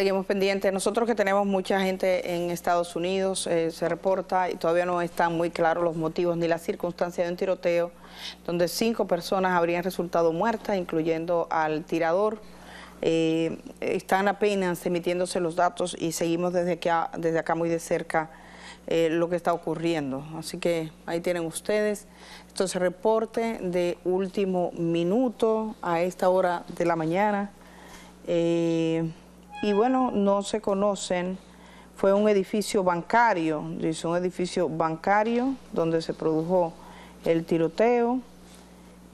Seguimos pendientes. Nosotros que tenemos mucha gente en Estados Unidos, eh, se reporta y todavía no están muy claros los motivos ni las circunstancias de un tiroteo donde cinco personas habrían resultado muertas, incluyendo al tirador. Eh, están apenas emitiéndose los datos y seguimos desde, desde acá muy de cerca eh, lo que está ocurriendo. Así que ahí tienen ustedes. Esto es reporte de último minuto a esta hora de la mañana y bueno, no se conocen. Fue un edificio bancario, dice un edificio bancario donde se produjo el tiroteo.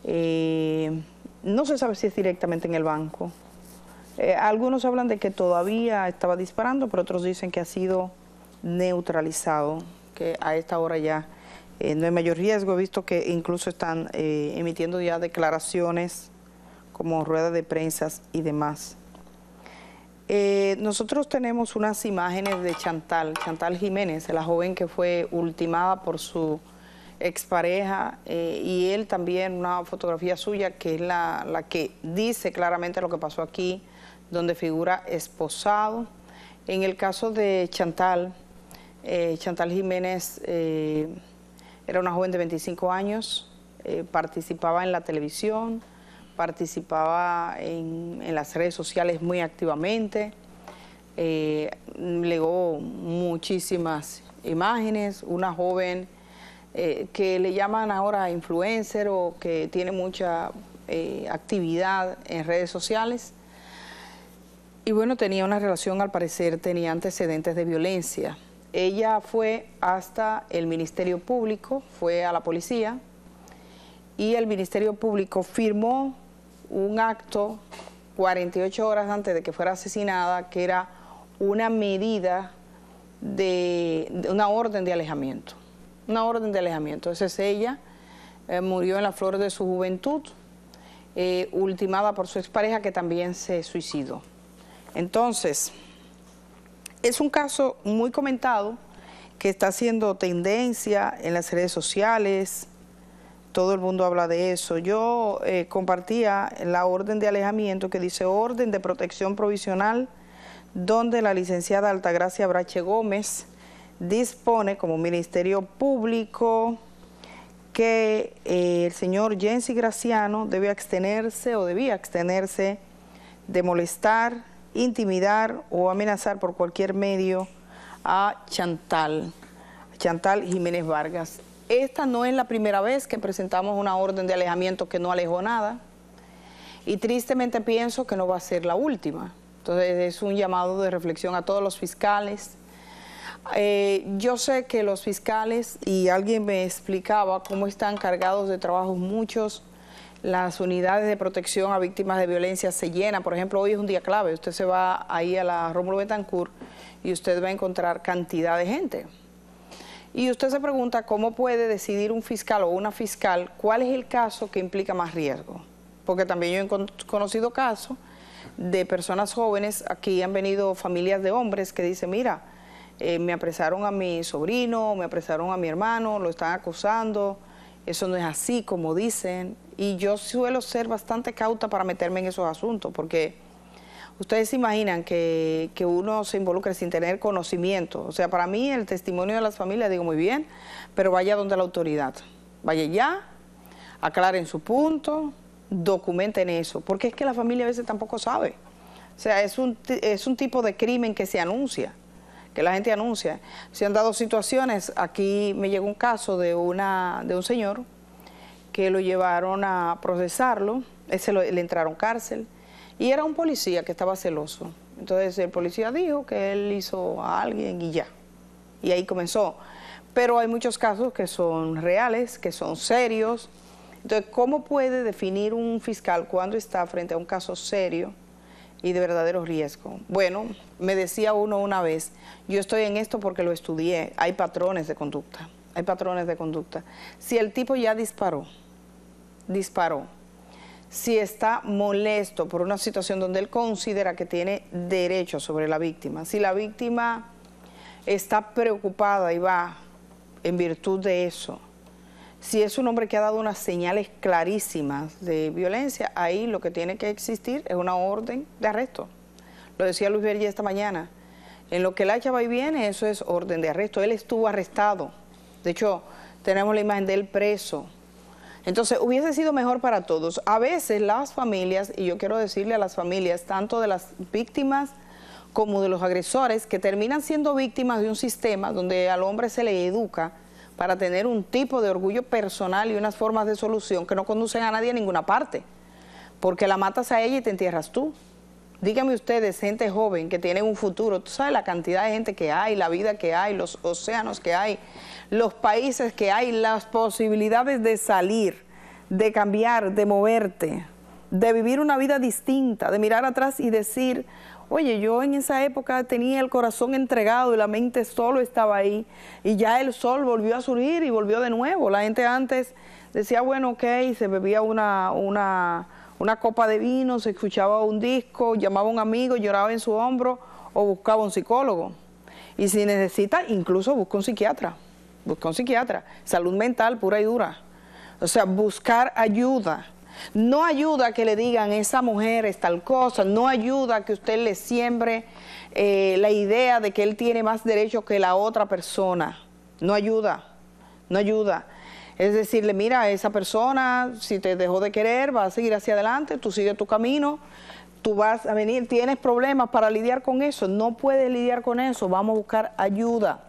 Eh, no se sabe si es directamente en el banco. Eh, algunos hablan de que todavía estaba disparando, pero otros dicen que ha sido neutralizado, que a esta hora ya eh, no hay mayor riesgo. He visto que incluso están emitiendo ya declaraciones como ruedas de prensas y demás. Eh, nosotros tenemos unas imágenes de Chantal, Chantal Jiménez, la joven que fue ultimada por su expareja eh, y él también, una fotografía suya que es la, que dice claramente lo que pasó aquí, donde figura esposado. En el caso de Chantal, eh, Chantal Jiménez era una joven de 25 años, participaba en la televisión, participaba en, las redes sociales muy activamente, eh, legó muchísimas imágenes, una joven eh, que le llaman ahora influencer o que tiene mucha eh, actividad en redes sociales. Y bueno, tenía una relación, al parecer tenía antecedentes de violencia. Ella fue hasta el Ministerio Público, fue a la policía y el Ministerio Público firmó un acto 48 horas antes de que fuera asesinada, que era una medida de, una orden de alejamiento. Una orden de alejamiento. es ella eh, murió en la flor de su juventud, eh, ultimada por su expareja que también se suicidó. Entonces, es un caso muy comentado que está haciendo tendencia en las redes sociales, todo el mundo habla de eso. Yo eh, compartía la orden de alejamiento que dice orden de protección provisional, donde la licenciada Altagracia Brache Gómez dispone como Ministerio Público que eh, el señor Jensi Graciano debe abstenerse o debía abstenerse de molestar, intimidar o amenazar por cualquier medio a Chantal, Chantal Jiménez Vargas. Esta no es la primera vez que presentamos una orden de alejamiento que no alejó nada y tristemente pienso que no va a ser la última. Entonces es un llamado de reflexión a todos los fiscales. Eh, yo sé que los fiscales, y alguien me explicaba cómo están cargados de trabajos muchos, las unidades de protección a víctimas de violencia se llenan. Por ejemplo, hoy es un día clave, usted se va ahí a la Rómulo Betancourt y usted va a encontrar cantidad de gente. Y usted se pregunta cómo puede decidir un fiscal o una fiscal cuál es el caso que implica más riesgo. Porque también yo he conocido casos de personas jóvenes, aquí han venido familias de hombres que dicen, mira, eh, me apresaron a mi sobrino, me apresaron a mi hermano, lo están acusando, eso no es así como dicen. Y yo suelo ser bastante cauta para meterme en esos asuntos, porque Ustedes se imaginan que, uno se involucre sin tener conocimiento. O sea, para mí el testimonio de las familias, digo muy bien, pero vaya donde la autoridad. Vaya ya, aclaren su punto, documenten eso, porque es que la familia a veces tampoco sabe. O sea, es un, es un tipo de crimen que se anuncia, que la gente anuncia. Se han dado situaciones, aquí me llegó un caso de, una, de un señor que lo llevaron a procesarlo, ese le entraron cárcel, y era un policía que estaba celoso. Entonces el policía dijo que él hizo a alguien y ya. Y ahí comenzó. Pero hay muchos casos que son reales, que son serios. Entonces, ¿cómo puede definir un fiscal cuando está frente a un caso serio y de verdadero riesgo? Bueno, me decía uno una vez, yo estoy en esto porque lo estudié, hay patrones de conducta, hay patrones de conducta. Si el tipo ya disparó, disparó, si está molesto por una situación donde él considera que tiene derecho sobre la víctima. Si la víctima está preocupada y va en virtud de eso, si es un hombre que ha dado unas señales clarísimas de violencia, ahí lo que tiene que existir es una orden de arresto. Lo decía Luis Vergés esta mañana. En lo que el hacha va y viene, eso es orden de arresto. Él estuvo arrestado. De hecho, tenemos la imagen de él preso entonces, hubiese sido mejor para todos. A veces las familias, y yo quiero decirle a las familias, tanto de las víctimas como de los agresores, que terminan siendo víctimas de un sistema donde al hombre se le educa para tener un tipo de orgullo personal y unas formas de solución que no conducen a nadie a ninguna parte, porque la matas a ella y te entierras tú. Díganme ustedes, gente joven que tiene un futuro, tú sabes la cantidad de gente que hay, la vida que hay, los océanos que hay, los países que hay, las posibilidades de salir, de cambiar, de moverte, de vivir una vida distinta, de mirar atrás y decir, oye, yo en esa época tenía el corazón entregado y la mente solo estaba ahí y ya el sol volvió a surgir y volvió de nuevo. La gente antes decía, bueno, ok, se bebía una, una una copa de vino, se escuchaba un disco, llamaba a un amigo, lloraba en su hombro o buscaba un psicólogo. Y si necesita, incluso busca un psiquiatra, busca un psiquiatra, salud mental pura y dura. O sea, buscar ayuda. No ayuda que le digan, esa mujer es tal cosa, no ayuda que usted le siembre eh, la idea de que él tiene más derechos que la otra persona. No ayuda, no ayuda. Es decirle, mira, esa persona, si te dejó de querer, va a seguir hacia adelante, tú sigues tu camino, tú vas a venir, tienes problemas para lidiar con eso, no puedes lidiar con eso, vamos a buscar ayuda.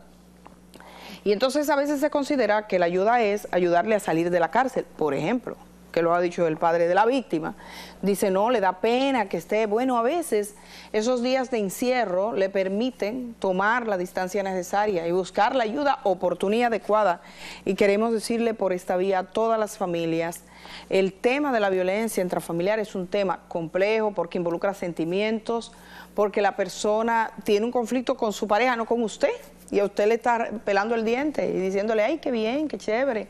Y entonces a veces se considera que la ayuda es ayudarle a salir de la cárcel, por ejemplo que lo ha dicho el padre de la víctima. Dice, no, le da pena que esté. Bueno, a veces esos días de encierro le permiten tomar la distancia necesaria y buscar la ayuda oportunidad adecuada. Y queremos decirle por esta vía a todas las familias, el tema de la violencia intrafamiliar es un tema complejo porque involucra sentimientos, porque la persona tiene un conflicto con su pareja, no con usted. Y a usted le está pelando el diente y diciéndole, ay, qué bien, qué chévere.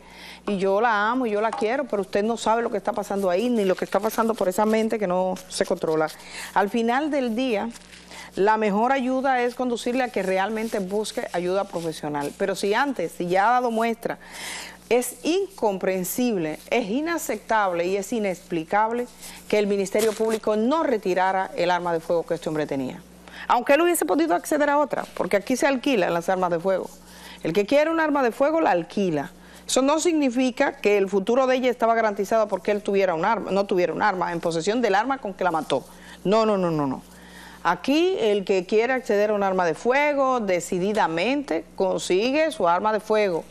Y yo la amo y yo la quiero, pero usted no sabe lo que está pasando ahí, ni lo que está pasando por esa mente que no se controla. Al final del día, la mejor ayuda es conducirle a que realmente busque ayuda profesional. Pero si antes, si ya ha dado muestra, es incomprensible, es inaceptable y es inexplicable que el Ministerio Público no retirara el arma de fuego que este hombre tenía aunque él hubiese podido acceder a otra, porque aquí se alquilan las armas de fuego. El que quiere un arma de fuego la alquila. Eso no significa que el futuro de ella estaba garantizado porque él tuviera un arma, no tuviera un arma, en posesión del arma con que la mató. No, no, no, no, no. Aquí el que quiere acceder a un arma de fuego decididamente consigue su arma de fuego.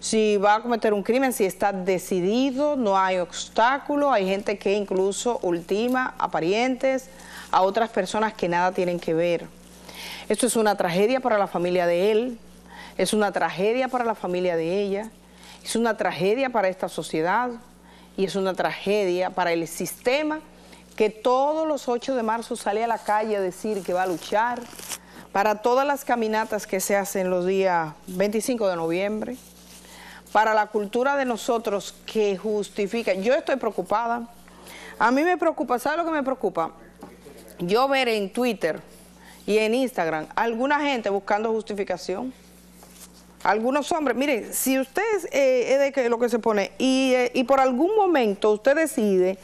Si va a cometer un crimen, si está decidido, no hay obstáculo. Hay gente que incluso ultima a parientes, a otras personas que nada tienen que ver. Esto es una tragedia para la familia de él, es una tragedia para la familia de ella, es una tragedia para esta sociedad y es una tragedia para el sistema que todos los 8 de marzo sale a la calle a decir que va a luchar, para todas las caminatas que se hacen los días 25 de noviembre, para la cultura de nosotros que justifica. Yo estoy preocupada. A mí me preocupa, ¿Sabes lo que me preocupa? yo veré en Twitter y en Instagram alguna gente buscando justificación. Algunos hombres, miren, si usted eh, es de lo que se pone y, eh, y por algún momento usted decide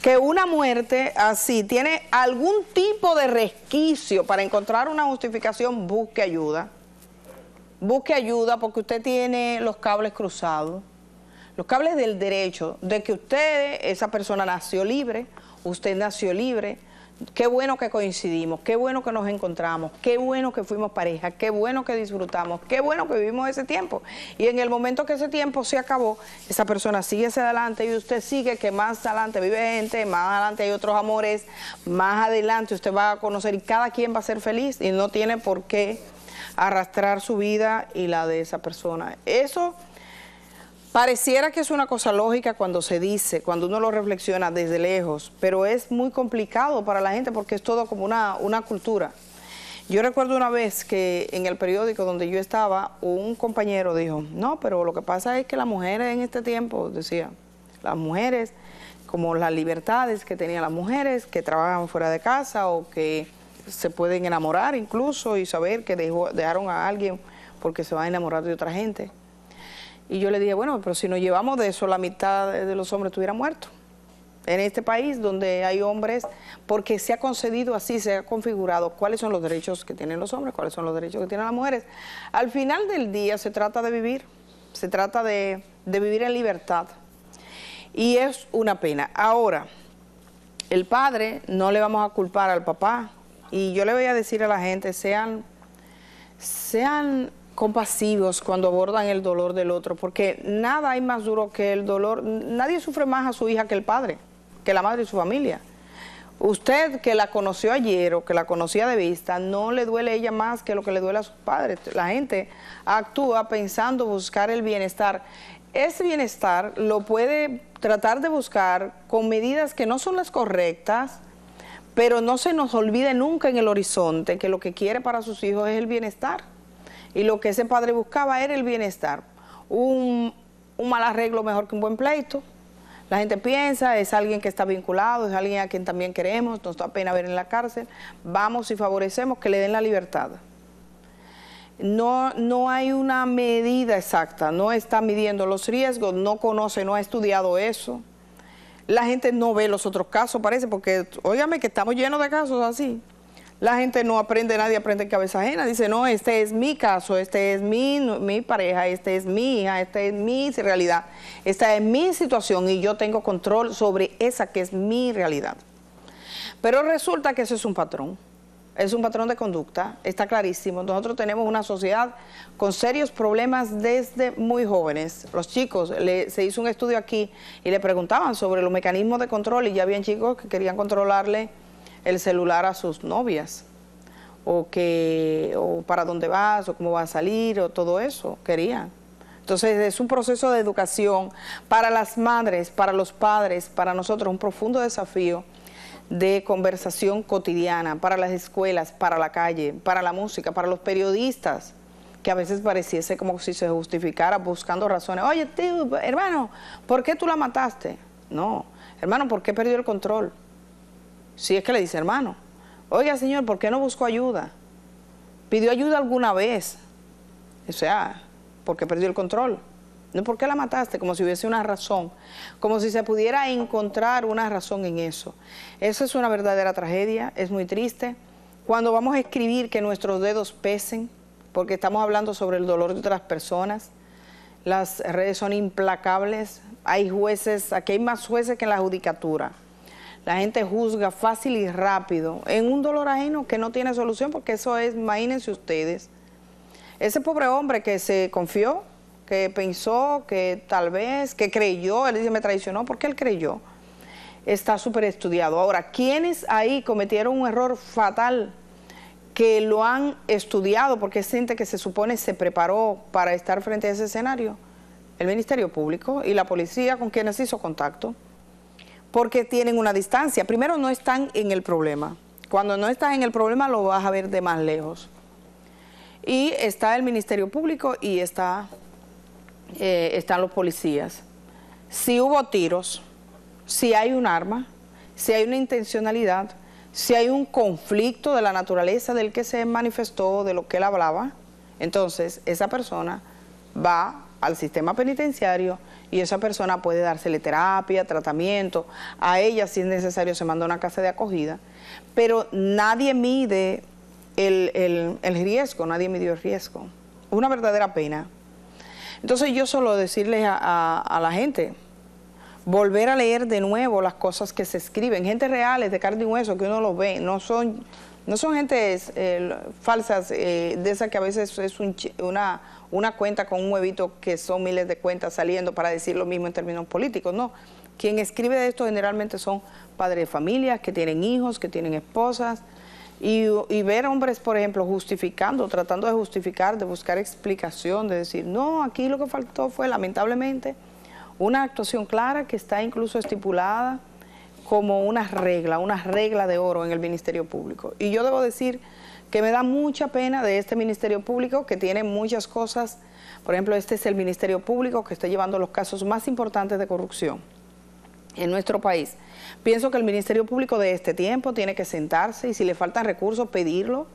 que una muerte así tiene algún tipo de resquicio para encontrar una justificación, busque ayuda. Busque ayuda porque usted tiene los cables cruzados, los cables del derecho de que usted, esa persona nació libre, usted nació libre, Qué bueno que coincidimos, qué bueno que nos encontramos, qué bueno que fuimos pareja, qué bueno que disfrutamos, qué bueno que vivimos ese tiempo. Y en el momento que ese tiempo se acabó, esa persona sigue hacia adelante y usted sigue que más adelante vive gente, más adelante hay otros amores, más adelante usted va a conocer y cada quien va a ser feliz y no tiene por qué arrastrar su vida y la de esa persona. Eso Pareciera que es una cosa lógica cuando se dice, cuando uno lo reflexiona desde lejos, pero es muy complicado para la gente porque es todo como una, una cultura. Yo recuerdo una vez que en el periódico donde yo estaba, un compañero dijo, no, pero lo que pasa es que las mujeres en este tiempo, decía, las mujeres, como las libertades que tenían las mujeres, que trabajan fuera de casa o que se pueden enamorar incluso y saber que dejaron a alguien porque se va a enamorar de otra gente. Y yo le dije, bueno, pero si nos llevamos de eso, la mitad de los hombres estuviera muerto En este país donde hay hombres, porque se ha concedido así, se ha configurado cuáles son los derechos que tienen los hombres, cuáles son los derechos que tienen las mujeres. Al final del día se trata de vivir, se trata de, vivir en libertad. Y es una pena. Ahora, el padre no le vamos a culpar al papá. Y yo le voy a decir a la gente, sean, sean compasivos cuando abordan el dolor del otro, porque nada hay más duro que el dolor. Nadie sufre más a su hija que el padre, que la madre y su familia. Usted que la conoció ayer o que la conocía de vista, no le duele a ella más que lo que le duele a sus padres. La gente actúa pensando buscar el bienestar. Ese bienestar lo puede tratar de buscar con medidas que no son las correctas, pero no se nos olvide nunca en el horizonte que lo que quiere para sus hijos es el bienestar. Y lo que ese padre buscaba era el bienestar. Un, mal arreglo mejor que un buen pleito. La gente piensa, es alguien que está vinculado, es alguien a quien también queremos, nos da pena ver en la cárcel. Vamos y favorecemos que le den la libertad. No, no hay una medida exacta, no está midiendo los riesgos, no conoce, no ha estudiado eso. La gente no ve los otros casos, parece, porque óigame que estamos llenos de casos así. La gente no aprende, nadie aprende en cabeza ajena. Dice, no, este es mi caso, este es mi, mi pareja, este es mi hija, esta es mi realidad. Esta es mi situación y yo tengo control sobre esa que es mi realidad. Pero resulta que eso es un patrón. Es un patrón de conducta, está clarísimo. Nosotros tenemos una sociedad con serios problemas desde muy jóvenes. Los chicos, se hizo un estudio aquí y le preguntaban sobre los mecanismos de control y ya habían chicos que querían controlarle el celular a sus novias o que o para dónde vas o cómo vas a salir o todo eso querían. Entonces es un proceso de educación para las madres, para los padres, para nosotros un profundo desafío de conversación cotidiana, para las escuelas, para la calle, para la música, para los periodistas, que a veces pareciese como si se justificara buscando razones. Oye, tío, hermano, ¿por qué tú la mataste? No, hermano, ¿por qué perdió el control? Si es que le dice hermano, oiga señor, ¿por qué no buscó ayuda? ¿Pidió ayuda alguna vez? O sea, porque perdió el control. No, ¿por qué la mataste? Como si hubiese una razón, como si se pudiera encontrar una razón en eso. Eso es una verdadera tragedia, es muy triste. Cuando vamos a escribir que nuestros dedos pesen, porque estamos hablando sobre el dolor de otras personas, las redes son implacables, hay jueces, aquí hay más jueces que en la judicatura. La gente juzga fácil y rápido en un dolor ajeno que no tiene solución porque eso es, imagínense ustedes, ese pobre hombre que se confió, que pensó, que tal vez, que creyó, él dice me traicionó porque él creyó, está súper estudiado. Ahora, ¿quiénes ahí cometieron un error fatal? que lo han estudiado porque es gente que se supone se preparó para estar frente a ese escenario, el Ministerio Público y la policía con quienes hizo contacto porque tienen una distancia. Primero, no están en el problema. Cuando no estás en el problema, lo vas a ver de más lejos. Y está el Ministerio Público y está, eh, están los policías. Si hubo tiros, si hay un arma, si hay una intencionalidad, si hay un conflicto de la naturaleza del que se manifestó, de lo que él hablaba, entonces esa persona va al sistema penitenciario y esa persona puede dársele terapia, tratamiento, a ella si es necesario se manda a una casa de acogida, pero nadie mide el, riesgo, nadie midió el riesgo. Una verdadera pena. Entonces yo solo decirles a, la gente, volver a leer de nuevo las cosas que se escriben, gente reales de carne y hueso que uno lo ve, no son no son gentes eh, falsas eh, de esas que a veces es una, una cuenta con un huevito que son miles de cuentas saliendo para decir lo mismo en términos políticos, no. Quien escribe de esto generalmente son padres de familias que tienen hijos, que tienen esposas, y, y, ver hombres, por ejemplo, justificando, tratando de justificar, de buscar explicación, de decir, no, aquí lo que faltó fue lamentablemente una actuación clara que está incluso estipulada como una regla, una regla de oro en el Ministerio Público. Y yo debo decir que me da mucha pena de este Ministerio Público que tiene muchas cosas. Por ejemplo, este es el Ministerio Público que está llevando los casos más importantes de corrupción en nuestro país. Pienso que el Ministerio Público de este tiempo tiene que sentarse y si le faltan recursos, pedirlo.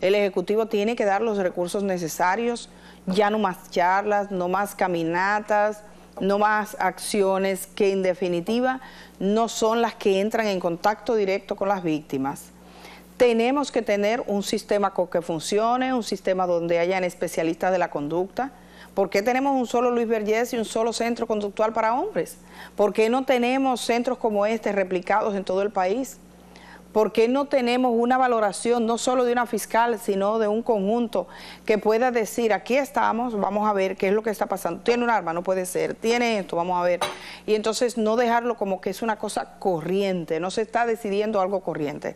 El Ejecutivo tiene que dar los recursos necesarios, ya no más charlas, no más caminatas, no más acciones que en definitiva no son las que entran en contacto directo con las víctimas. Tenemos que tener un sistema que funcione, un sistema donde hayan especialistas de la conducta. ¿Por qué tenemos un solo Luis Vergés y un solo centro conductual para hombres? ¿Por qué no tenemos centros como este replicados en todo el país? ¿Por qué no tenemos una valoración no solo de una fiscal, sino de un conjunto que pueda decir, aquí estamos, vamos a ver qué es lo que está pasando? Tiene un arma, no puede ser, tiene esto, vamos a ver. Y entonces no dejarlo como que es una cosa corriente, no se está decidiendo algo corriente.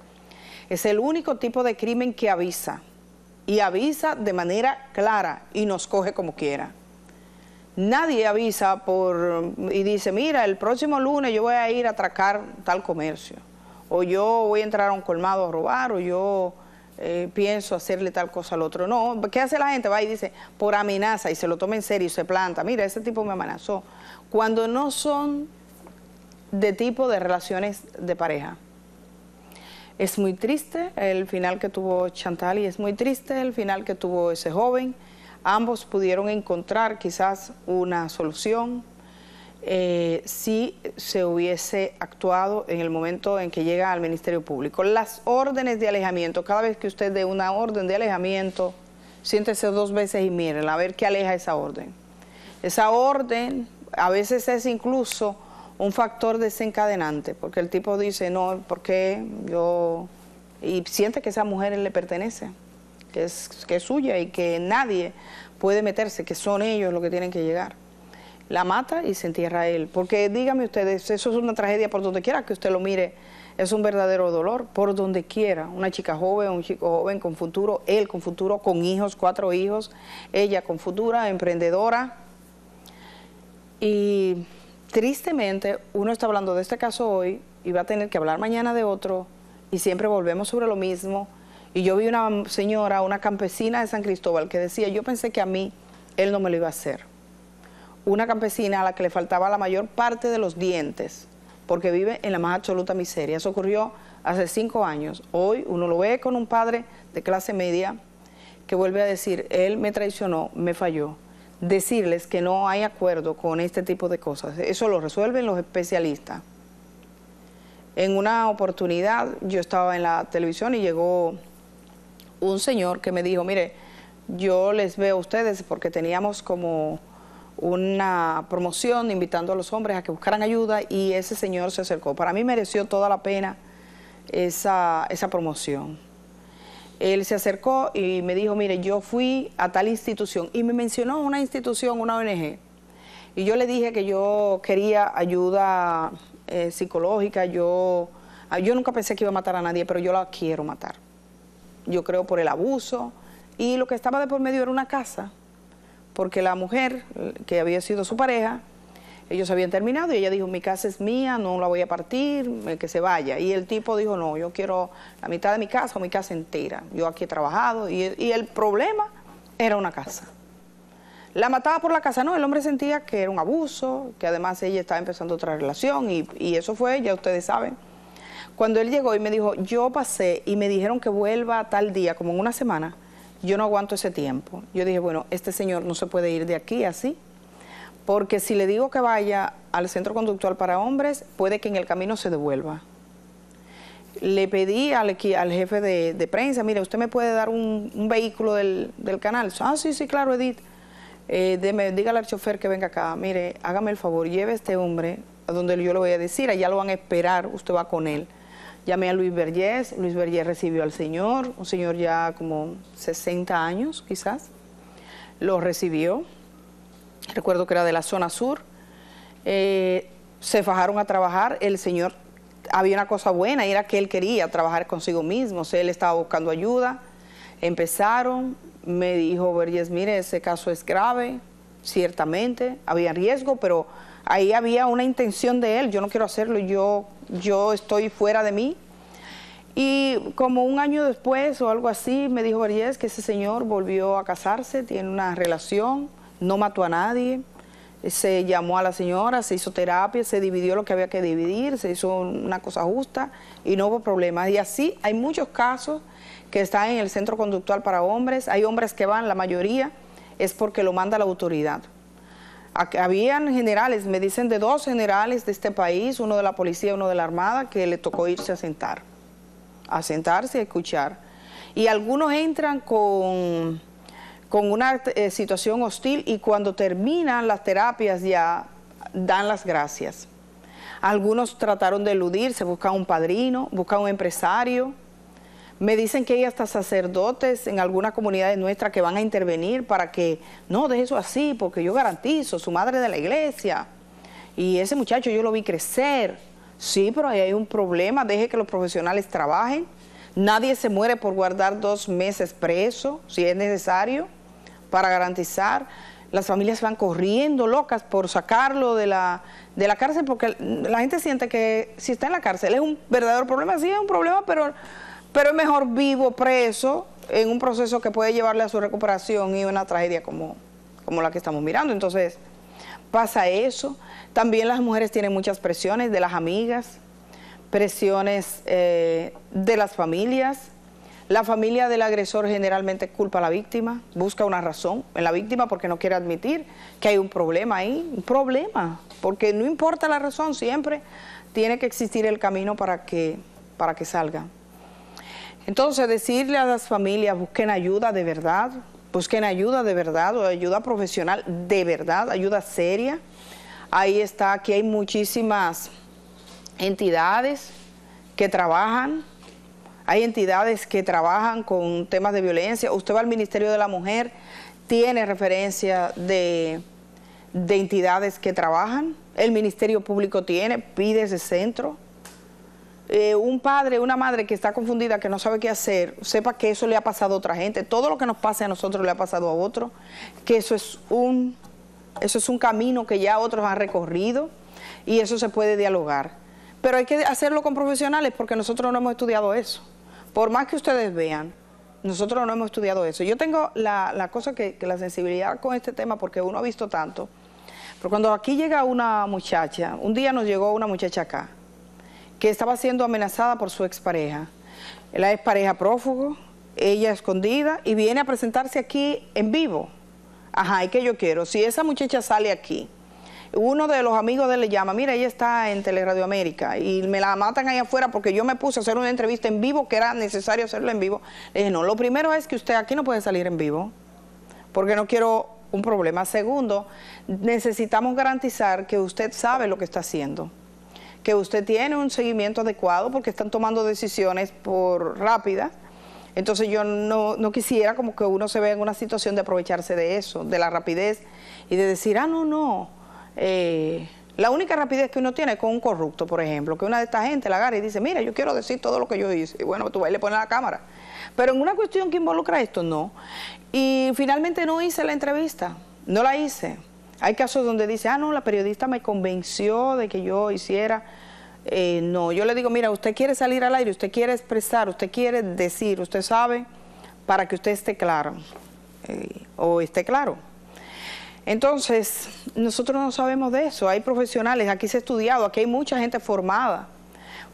Es el único tipo de crimen que avisa, y avisa de manera clara y nos coge como quiera. Nadie avisa por y dice, mira, el próximo lunes yo voy a ir a atracar tal comercio o yo voy a entrar a un colmado a robar, o yo eh, pienso hacerle tal cosa al otro. No, ¿qué hace la gente? Va y dice, por amenaza, y se lo toma en serio y se planta. Mira, ese tipo me amenazó. Cuando no son de tipo de relaciones de pareja. Es muy triste el final que tuvo Chantal y es muy triste el final que tuvo ese joven. Ambos pudieron encontrar quizás una solución, eh, si se hubiese actuado en el momento en que llega al Ministerio Público. Las órdenes de alejamiento, cada vez que usted dé una orden de alejamiento, siéntese dos veces y miren a ver qué aleja esa orden. Esa orden a veces es incluso un factor desencadenante, porque el tipo dice, no, ¿por qué yo...? Y siente que esa mujer le pertenece, que es, que es suya y que nadie puede meterse, que son ellos los que tienen que llegar la mata y se entierra él. Porque dígame ustedes, eso es una tragedia por donde quiera que usted lo mire, es un verdadero dolor, por donde quiera, una chica joven, un chico joven con futuro, él con futuro, con hijos, cuatro hijos, ella con futura, emprendedora. Y tristemente uno está hablando de este caso hoy y va a tener que hablar mañana de otro y siempre volvemos sobre lo mismo. Y yo vi una señora, una campesina de San Cristóbal, que decía, yo pensé que a mí él no me lo iba a hacer una campesina a la que le faltaba la mayor parte de los dientes, porque vive en la más absoluta miseria. Eso ocurrió hace cinco años. Hoy uno lo ve con un padre de clase media que vuelve a decir, él me traicionó, me falló. Decirles que no hay acuerdo con este tipo de cosas. Eso lo resuelven los especialistas. En una oportunidad yo estaba en la televisión y llegó un señor que me dijo, mire, yo les veo a ustedes porque teníamos como una promoción invitando a los hombres a que buscaran ayuda y ese señor se acercó. Para mí mereció toda la pena esa, promoción. Él se acercó y me dijo, mire, yo fui a tal institución y me mencionó una institución, una ONG. Y yo le dije que yo quería ayuda eh, psicológica, yo, ah, yo nunca pensé que iba a matar a nadie, pero yo la quiero matar. Yo creo por el abuso. Y lo que estaba de por medio era una casa porque la mujer que había sido su pareja, ellos habían terminado y ella dijo, mi casa es mía, no la voy a partir, que se vaya. Y el tipo dijo, no, yo quiero la mitad de mi casa o mi casa entera. Yo aquí he trabajado y, el problema era una casa. La mataba por la casa, no, el hombre sentía que era un abuso, que además ella estaba empezando otra relación y, y eso fue, ya ustedes saben. Cuando él llegó y me dijo, yo pasé y me dijeron que vuelva tal día, como en una semana, yo no aguanto ese tiempo. Yo dije, bueno, este señor no se puede ir de aquí así, porque si le digo que vaya al centro conductual para hombres, puede que en el camino se devuelva. Le pedí al, jefe de, prensa, mire, usted me puede dar un, vehículo del, canal. Ah, sí, sí, claro, Edith. Eh, dígale al chofer que venga acá, mire, hágame el favor, lleve a este hombre a donde yo le voy a decir, allá lo van a esperar, usted va con él. Llamé a Luis Vergés, Luis Vergés recibió al señor, un señor ya como 60 años quizás, lo recibió, recuerdo que era de la zona sur, eh, se fajaron a trabajar, el señor había una cosa buena, era que él quería trabajar consigo mismo, o sea, él estaba buscando ayuda, empezaron, me dijo Vergés, mire, ese caso es grave, ciertamente, había riesgo, pero ahí había una intención de él, yo no quiero hacerlo, yo, yo estoy fuera de mí. Y como un año después o algo así, me dijo Vergés que ese señor volvió a casarse, tiene una relación, no mató a nadie, se llamó a la señora, se hizo terapia, se dividió lo que había que dividir, se hizo una cosa justa y no hubo problemas. Y así hay muchos casos que están en el centro conductual para hombres, hay hombres que van, la mayoría es porque lo manda la autoridad habían generales, me dicen de dos generales de este país, uno de la policía, uno de la armada, que le tocó irse a sentar, a sentarse a escuchar. Y algunos entran con, con una eh, situación hostil y cuando terminan las terapias ya dan las gracias. Algunos trataron de eludirse, buscan un padrino, buscan un empresario, me dicen que hay hasta sacerdotes en alguna comunidad nuestra que van a intervenir para que no deje eso así, porque yo garantizo, su madre de la iglesia. Y ese muchacho yo lo vi crecer. Sí, pero ahí hay un problema, deje que los profesionales trabajen. Nadie se muere por guardar dos meses preso, si es necesario, para garantizar. Las familias van corriendo locas por sacarlo de la, de la cárcel, porque la gente siente que si está en la cárcel es un verdadero problema. Sí, es un problema, pero pero es mejor vivo preso en un proceso que puede llevarle a su recuperación y una tragedia como, como la que estamos mirando. Entonces, pasa eso. También las mujeres tienen muchas presiones de las amigas, presiones eh, de las familias. La familia del agresor generalmente culpa a la víctima, busca una razón en la víctima porque no quiere admitir que hay un problema ahí, un problema, porque no importa la razón, siempre tiene que existir el camino para que, para que salga. Entonces, decirle a las familias, busquen ayuda de verdad, busquen ayuda de verdad, o ayuda profesional de verdad, ayuda seria. Ahí está, aquí hay muchísimas entidades que trabajan, hay entidades que trabajan con temas de violencia. Usted va al Ministerio de la Mujer, tiene referencia de, de entidades que trabajan, el Ministerio Público tiene, pide ese centro. Eh, un padre, una madre que está confundida, que no sabe qué hacer, sepa que eso le ha pasado a otra gente. Todo lo que nos pase a nosotros le ha pasado a otro, que eso es un, eso es un camino que ya otros han recorrido y eso se puede dialogar. Pero hay que hacerlo con profesionales porque nosotros no hemos estudiado eso. Por más que ustedes vean, nosotros no hemos estudiado eso. Yo tengo la, cosa que, la sensibilidad con este tema, porque uno ha visto tanto. Pero cuando aquí llega una muchacha, un día nos llegó una muchacha acá, que estaba siendo amenazada por su expareja. La expareja prófugo, ella escondida, y viene a presentarse aquí en vivo. Ajá, ¿y que yo quiero? Si esa muchacha sale aquí, uno de los amigos de él le llama, mira, ella está en Teleradio América y me la matan ahí afuera porque yo me puse a hacer una entrevista en vivo, que era necesario hacerlo en vivo. Le dije, no, lo primero es que usted aquí no puede salir en vivo, porque no quiero un problema. Segundo, necesitamos garantizar que usted sabe lo que está haciendo que usted tiene un seguimiento adecuado porque están tomando decisiones por rápida. Entonces yo no, quisiera como que uno se vea en una situación de aprovecharse de eso, de la rapidez y de decir, ah, no, no. Eh, la única rapidez que uno tiene es con un corrupto, por ejemplo, que una de estas gente la agarre y dice, mira, yo quiero decir todo lo que yo hice. Y bueno, pues tú vas y le pones la cámara. Pero en una cuestión que involucra esto, no. Y finalmente no hice la entrevista, no la hice. Hay casos donde dice, ah, no, la periodista me convenció de que yo hiciera. Eh, no, yo le digo, mira, usted quiere salir al aire, usted quiere expresar, usted quiere decir, usted sabe, para que usted esté claro eh, o esté claro. Entonces, nosotros no sabemos de eso. Hay profesionales, aquí se ha estudiado, aquí hay mucha gente formada.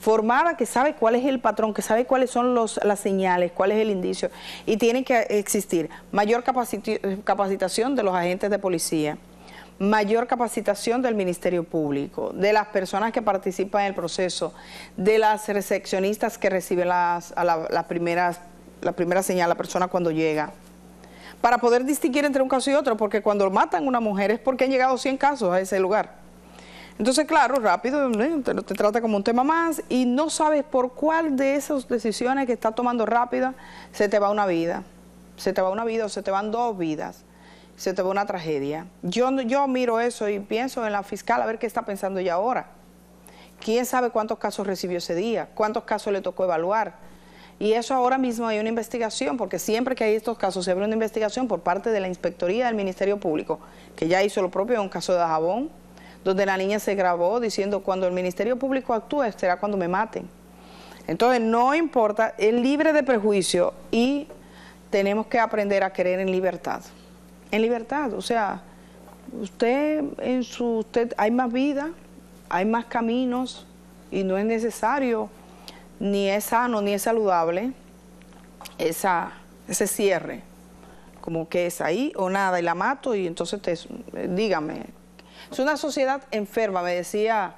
Formada que sabe cuál es el patrón, que sabe cuáles son las señales, cuál es el indicio. Y tiene que existir mayor capacitación de los agentes de policía mayor capacitación del Ministerio Público, de las personas que participan en el proceso, de las recepcionistas que reciben las, a la, primeras, la primera señal, la persona cuando llega para poder distinguir entre un caso y otro, porque cuando matan a una mujer es porque han llegado 100 casos a ese lugar. Entonces, claro, rápido, te, te trata como un tema más y no sabes por cuál de esas decisiones que está tomando rápida se te va una vida. Se te va una vida o se te van dos vidas se te una tragedia. Yo, yo miro eso y pienso en la fiscal a ver qué está pensando ella ahora. ¿Quién sabe cuántos casos recibió ese día? ¿Cuántos casos le tocó evaluar? Y eso ahora mismo hay una investigación, porque siempre que hay estos casos se abre una investigación por parte de la Inspectoría del Ministerio Público, que ya hizo lo propio en un caso de jabón donde la niña se grabó diciendo, cuando el Ministerio Público actúe será cuando me maten. Entonces no importa, es libre de prejuicio y tenemos que aprender a querer en libertad en libertad. O sea, usted, en su, usted, hay más vida, hay más caminos y no es necesario, ni es sano, ni es saludable esa, ese cierre. Como que es ahí o nada y la mato y entonces te, dígame. Es una sociedad enferma, me decía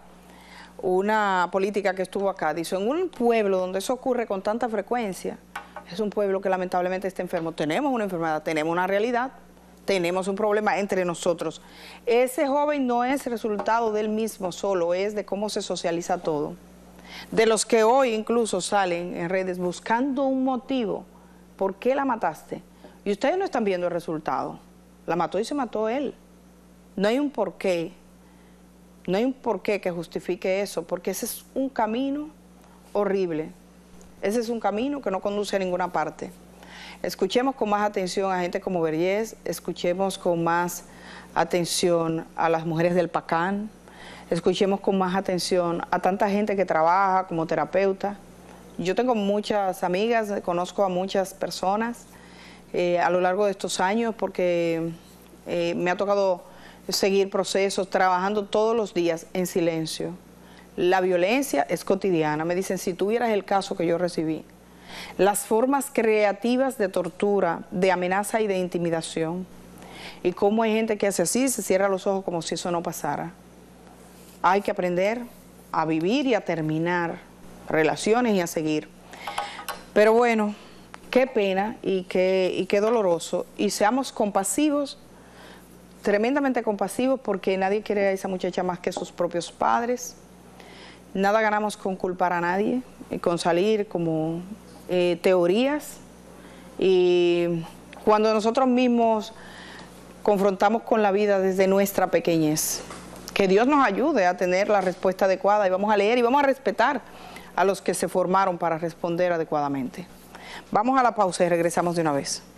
una política que estuvo acá. Dice, en un pueblo donde eso ocurre con tanta frecuencia, es un pueblo que lamentablemente está enfermo. Tenemos una enfermedad, tenemos una realidad, tenemos un problema entre nosotros. Ese joven no es resultado del mismo solo, es de cómo se socializa todo. De los que hoy incluso salen en redes buscando un motivo, ¿por qué la mataste? Y ustedes no están viendo el resultado. La mató y se mató él. No hay un porqué. No hay un porqué que justifique eso, porque ese es un camino horrible. Ese es un camino que no conduce a ninguna parte escuchemos con más atención a gente como Vergés, escuchemos con más atención a las mujeres del Pacán, escuchemos con más atención a tanta gente que trabaja como terapeuta. Yo tengo muchas amigas, conozco a muchas personas eh, a lo largo de estos años porque eh, me ha tocado seguir procesos, trabajando todos los días en silencio. La violencia es cotidiana. Me dicen, si tuvieras el caso que yo recibí, las formas creativas de tortura, de amenaza y de intimidación. Y cómo hay gente que hace así, se cierra los ojos como si eso no pasara. Hay que aprender a vivir y a terminar relaciones y a seguir. Pero bueno, qué pena y qué, y qué doloroso. Y seamos compasivos, tremendamente compasivos, porque nadie quiere a esa muchacha más que sus propios padres. Nada ganamos con culpar a nadie y con salir como eh, teorías y cuando nosotros mismos confrontamos con la vida desde nuestra pequeñez. Que Dios nos ayude a tener la respuesta adecuada y vamos a leer y vamos a respetar a los que se formaron para responder adecuadamente. Vamos a la pausa y regresamos de una vez.